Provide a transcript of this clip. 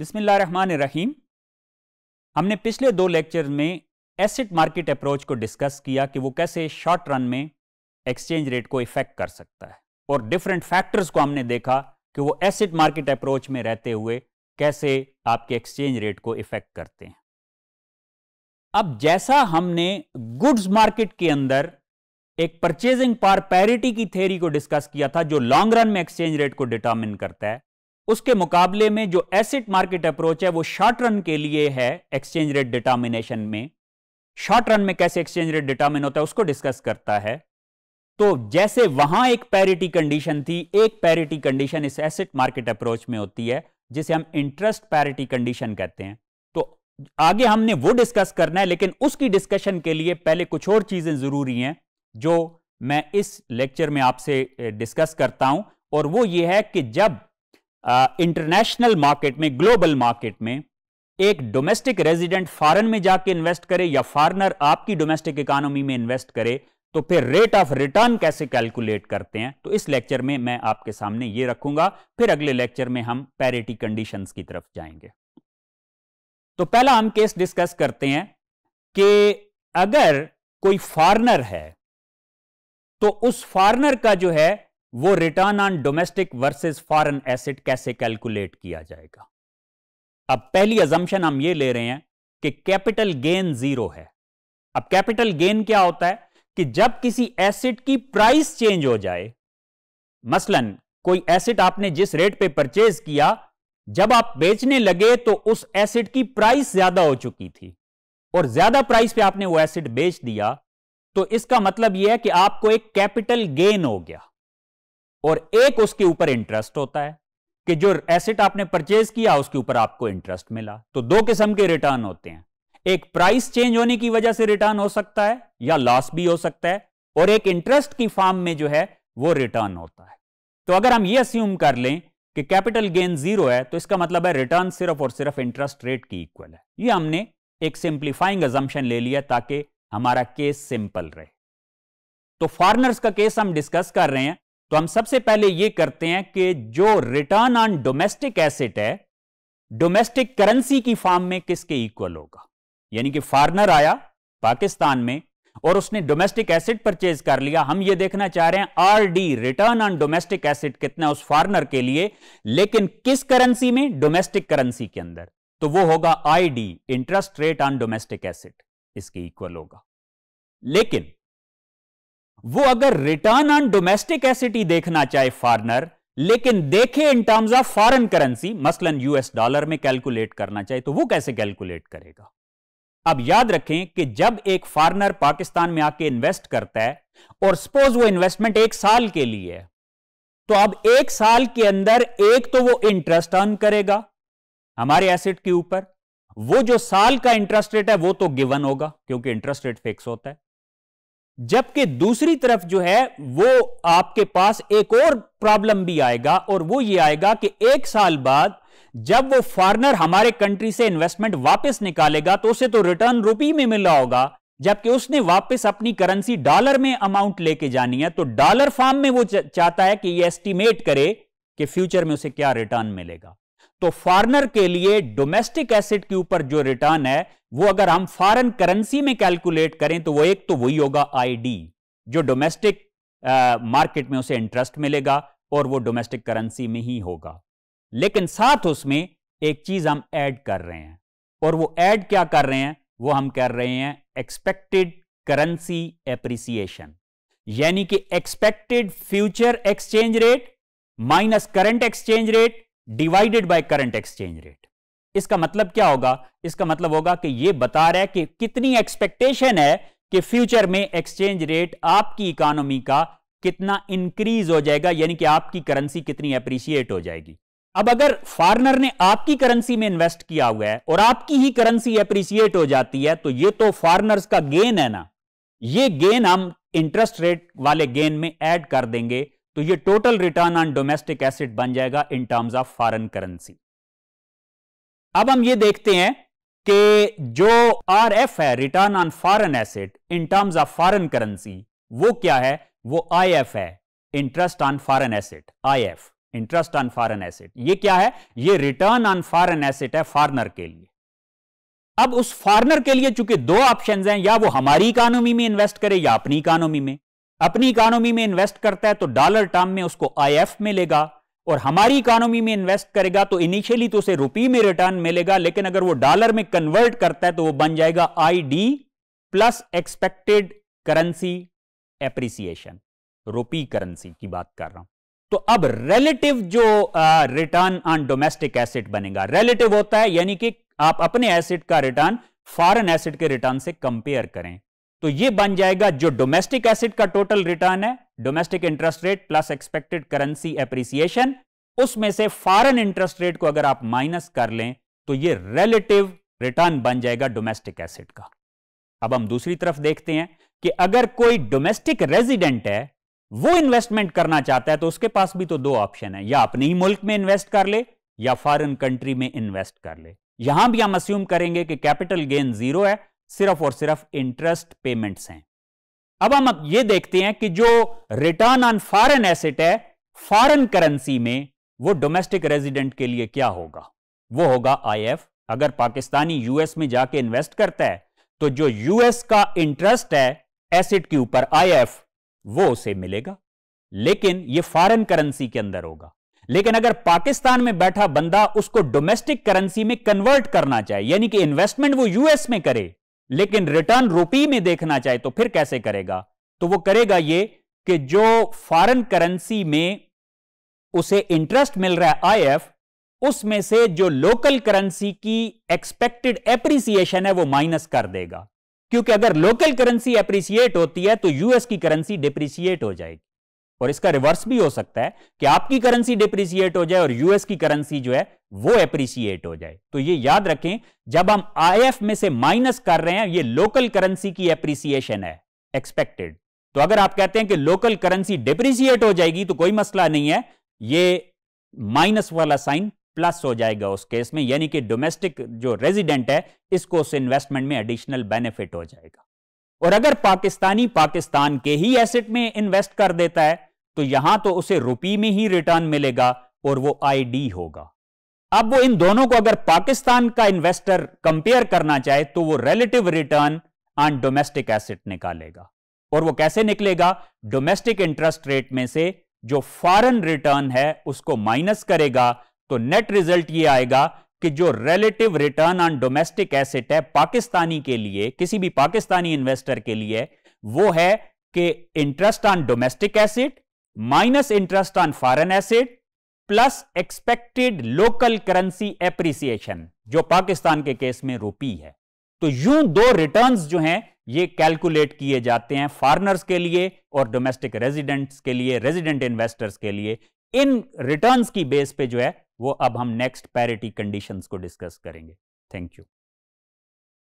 रहीम हमने पिछले दो लेक्चर में एसिड मार्केट अप्रोच को डिस्कस किया कि वो कैसे शॉर्ट रन में एक्सचेंज रेट को इफेक्ट कर सकता है और डिफरेंट फैक्टर्स को हमने देखा कि वो एसिड मार्केट अप्रोच में रहते हुए कैसे आपके एक्सचेंज रेट को इफेक्ट करते हैं अब जैसा हमने गुड्स मार्केट के अंदर एक परचेजिंग पार पैरिटी की थेरी को डिस्कस किया था जो लॉन्ग रन में एक्सचेंज रेट को डिटर्मिन करता है उसके मुकाबले में जो एसिड मार्केट अप्रोच है वो शॉर्ट रन के लिए है एक्सचेंज रेट डिटामिनेशन में शॉर्ट रन में कैसे एक्सचेंज रेट डिटामिन होता है उसको डिस्कस करता है तो जैसे वहां एक पैरिटी कंडीशन थी एक पैरिटी कंडीशन इस एसिड मार्केट अप्रोच में होती है जिसे हम इंटरेस्ट पैरिटी कंडीशन कहते हैं तो आगे हमने वो डिस्कस करना है लेकिन उसकी डिस्कशन के लिए पहले कुछ और चीजें जरूरी हैं जो मैं इस लेक्चर में आपसे डिस्कस करता हूं और वो ये है कि जब इंटरनेशनल मार्केट में ग्लोबल मार्केट में एक डोमेस्टिक रेजिडेंट फॉरेन में जाके इन्वेस्ट करे या फॉरनर आपकी डोमेस्टिक इकोनॉमी में इन्वेस्ट करे तो फिर रेट ऑफ रिटर्न कैसे कैलकुलेट करते हैं तो इस लेक्चर में मैं आपके सामने ये रखूंगा फिर अगले लेक्चर में हम पैरिटी कंडीशंस की तरफ जाएंगे तो पहला हम केस डिस्कस करते हैं कि अगर कोई फॉरनर है तो उस फॉरनर का जो है वो return on domestic versus foreign asset कैसे कैलकुलेट किया जाएगा अब पहली अजम्पन हम ये ले रहे हैं कि कैपिटल गेन जीरो है अब कैपिटल गेन क्या होता है कि जब किसी एसेट की प्राइस चेंज हो जाए मसलन कोई एसेट आपने जिस रेट पे परचेज किया जब आप बेचने लगे तो उस एसेट की प्राइस ज्यादा हो चुकी थी और ज्यादा प्राइस पे आपने वो एसेट बेच दिया तो इसका मतलब यह है कि आपको एक कैपिटल गेन हो गया और एक उसके ऊपर इंटरेस्ट होता है कि जो एसेट आपने परचेज किया उसके ऊपर आपको इंटरेस्ट मिला तो दो किस्म के रिटर्न होते हैं एक प्राइस चेंज होने की वजह से रिटर्न हो सकता है या लॉस भी हो सकता है और एक इंटरेस्ट की फॉर्म में जो है वो रिटर्न होता है तो अगर हम ये अस्यूम कर लें कि कैपिटल गेन जीरो है तो इसका मतलब है रिटर्न सिर्फ और सिर्फ इंटरेस्ट रेट की इक्वल है ये हमने एक सिंप्लीफाइंग एजम्पन ले लिया ताकि हमारा केस सिंपल रहे तो फॉरनर्स का केस हम डिस्कस कर रहे हैं तो हम सबसे पहले यह करते हैं कि जो रिटर्न ऑन डोमेस्टिक एसेट है डोमेस्टिक करेंसी की फॉर्म में किसके इक्वल होगा यानी कि फॉरनर आया पाकिस्तान में और उसने डोमेस्टिक एसेट परचेज कर लिया हम यह देखना चाह रहे हैं R D return on domestic asset कितना उस फॉरनर के लिए लेकिन किस करेंसी में डोमेस्टिक करेंसी के अंदर तो वो होगा I D interest rate on domestic asset इसके इक्वल होगा लेकिन वो अगर रिटर्न ऑन डोमेस्टिक एसिटी देखना चाहे फॉरनर लेकिन देखे in terms of foreign currency मसलन यूएस डॉलर में कैलकुलेट करना चाहे तो वो कैसे कैलकुलेट करेगा अब याद रखें कि जब एक फॉरनर पाकिस्तान में आके इन्वेस्ट करता है और सपोज वो इन्वेस्टमेंट एक साल के लिए है तो अब एक साल के अंदर एक तो वो इंटरेस्ट अर्न करेगा हमारे एसेट के ऊपर वो जो साल का इंटरेस्ट रेट है वो तो गिवन होगा क्योंकि इंटरेस्ट रेट फिक्स होता है जबकि दूसरी तरफ जो है वो आपके पास एक और प्रॉब्लम भी आएगा और वो ये आएगा कि एक साल बाद जब वो फॉरनर हमारे कंट्री से इन्वेस्टमेंट वापस निकालेगा तो उसे तो रिटर्न रुपी में मिला होगा जबकि उसने वापस अपनी करेंसी डॉलर में अमाउंट लेके जानी है तो डॉलर फॉर्म में वो चाहता है कि ये एस्टिमेट करे कि फ्यूचर में उसे क्या रिटर्न मिलेगा तो फॉरनर के लिए डोमेस्टिक एसेट के ऊपर जो रिटर्न है वो अगर हम फॉरेन करेंसी में कैलकुलेट करें तो वो एक तो वही होगा आईडी जो डोमेस्टिक मार्केट में उसे इंटरेस्ट मिलेगा और वो डोमेस्टिक करेंसी में ही होगा लेकिन साथ उसमें एक चीज हम ऐड कर रहे हैं और वो ऐड क्या कर रहे हैं वो हम कर रहे हैं एक्सपेक्टेड करेंसी एप्रिसिएशन यानी कि expected future exchange rate minus current exchange rate divided by current exchange rate इसका मतलब क्या होगा इसका मतलब होगा कि यह बता रहा है कि कितनी एक्सपेक्टेशन है कि फ्यूचर में एक्सचेंज रेट आपकी इकोनॉमी का कितना इंक्रीज हो जाएगा यानी कि आपकी करेंसी कितनी अप्रिशिएट हो जाएगी अब अगर फॉरनर ने आपकी करेंसी में इन्वेस्ट किया हुआ है और आपकी ही करेंसी अप्रिशिएट हो जाती है तो ये तो फॉरनर का गेन है ना ये गेन हम इंटरेस्ट रेट वाले गेन में एड कर देंगे तो ये total return on domestic asset बन जाएगा in terms of foreign currency अब हम ये देखते हैं कि जो आर एफ है return on foreign asset in terms of foreign currency वो क्या है वो आई एफ है interest on foreign asset I F interest on foreign asset ये क्या है ये रिटर्न ऑन फॉरेन एसेट है फॉरनर के लिए अब उस फॉरनर के लिए चूंकि दो ऑप्शन हैं या वो हमारी इकोनॉमी में इन्वेस्ट करे या अपनी इकोनॉमी में अपनी इकोनॉमी में इन्वेस्ट करता है तो डॉलर टर्म में उसको आईएफ मिलेगा और हमारी इकोनॉमी में इन्वेस्ट करेगा तो इनिशियली तो उसे रुपी में रिटर्न मिलेगा लेकिन अगर वो डॉलर में कन्वर्ट करता है तो वो बन जाएगा I D plus expected currency appreciation rupee currency की बात कर रहा हूं तो अब रिलेटिव जो रिटर्न ऑन डोमेस्टिक एसेट बनेगा रिलेटिव होता है यानी कि आप अपने एसेट का रिटर्न फॉरेन एसेट के रिटर्न से कंपेयर करें तो ये बन जाएगा जो डोमेस्टिक एसिड का टोटल रिटर्न है domestic interest rate plus expected currency appreciation उसमें से फॉरन इंटरेस्ट रेट को अगर आप माइनस कर लें तो ये रिलेटिव रिटर्न बन जाएगा डोमेस्टिक एसिड का अब हम दूसरी तरफ देखते हैं कि अगर कोई डोमेस्टिक रेजिडेंट है वो इन्वेस्टमेंट करना चाहता है तो उसके पास भी तो दो ऑप्शन है या अपने ही मुल्क में इन्वेस्ट कर ले या फॉरेन कंट्री में इन्वेस्ट कर ले यहां भी हम अस्यूम करेंगे कि कैपिटल गेन जीरो है सिर्फ और सिर्फ इंटरेस्ट पेमेंट्स हैं अब हम ये देखते हैं कि जो रिटर्न ऑन फॉरेन एसेट है फॉरेन करेंसी में वो डोमेस्टिक रेजिडेंट के लिए क्या होगा वो होगा आईएफ अगर पाकिस्तानी यूएस में जाके इन्वेस्ट करता है तो जो यूएस का इंटरेस्ट है एसेट के ऊपर आईएफ वो उसे मिलेगा लेकिन ये फॉरेन करेंसी के अंदर होगा लेकिन अगर पाकिस्तान में बैठा बंदा उसको डोमेस्टिक करेंसी में कन्वर्ट करना चाहे यानी कि इन्वेस्टमेंट वो यूएस में करे लेकिन रिटर्न रूपी में देखना चाहे तो फिर कैसे करेगा तो वो करेगा ये कि जो फॉरेन करेंसी में उसे इंटरेस्ट मिल रहा है आईएफ उसमें से जो लोकल करेंसी की एक्सपेक्टेड एप्रिसिएशन है वो माइनस कर देगा क्योंकि अगर लोकल करेंसी एप्रिसिएट होती है तो यूएस की करेंसी डिप्रिसिएट हो जाएगी और इसका रिवर्स भी हो सकता है कि आपकी करेंसी डिप्रिसिएट हो जाए और यूएस की करेंसी जो है वो एप्रिसिएट हो जाए तो ये याद रखें जब हम आई में से माइनस कर रहे हैं ये लोकल करेंसी की एप्रिसिएशन है एक्सपेक्टेड तो अगर आप कहते हैं कि लोकल करेंसी डिप्रिसिएट हो जाएगी तो कोई मसला नहीं है ये माइनस वाला साइन प्लस हो जाएगा उस केस में यानी कि डोमेस्टिक जो रेजिडेंट है इसको उस इन्वेस्टमेंट में एडिशनल बेनिफिट हो जाएगा और अगर पाकिस्तानी पाकिस्तान के ही एसेट में इन्वेस्ट कर देता है तो यहां तो उसे रुपी में ही रिटर्न मिलेगा और वो आईडी होगा अब वो इन दोनों को अगर पाकिस्तान का इन्वेस्टर कंपेयर करना चाहे तो वो relative return on domestic asset निकालेगा और वो कैसे निकलेगा डोमेस्टिक इंटरेस्ट रेट में से जो फॉरेन रिटर्न है उसको माइनस करेगा तो नेट रिजल्ट ये आएगा कि जो relative return on domestic asset है पाकिस्तानी के लिए किसी भी पाकिस्तानी इन्वेस्टर के लिए वो है कि interest on domestic asset minus interest on foreign asset plus expected local currency appreciation जो पाकिस्तान के केस में रुपी है तो यूं दो रिटर्न्स जो हैं ये कैलकुलेट किए जाते हैं फॉरनर्स के लिए और डोमेस्टिक रेजिडेंट्स के लिए रेजिडेंट इन्वेस्टर्स के लिए इन रिटर्न की बेस पे जो है वो अब हम नेक्स्ट पैरिटी कंडीशन को डिस्कस करेंगे थैंक यू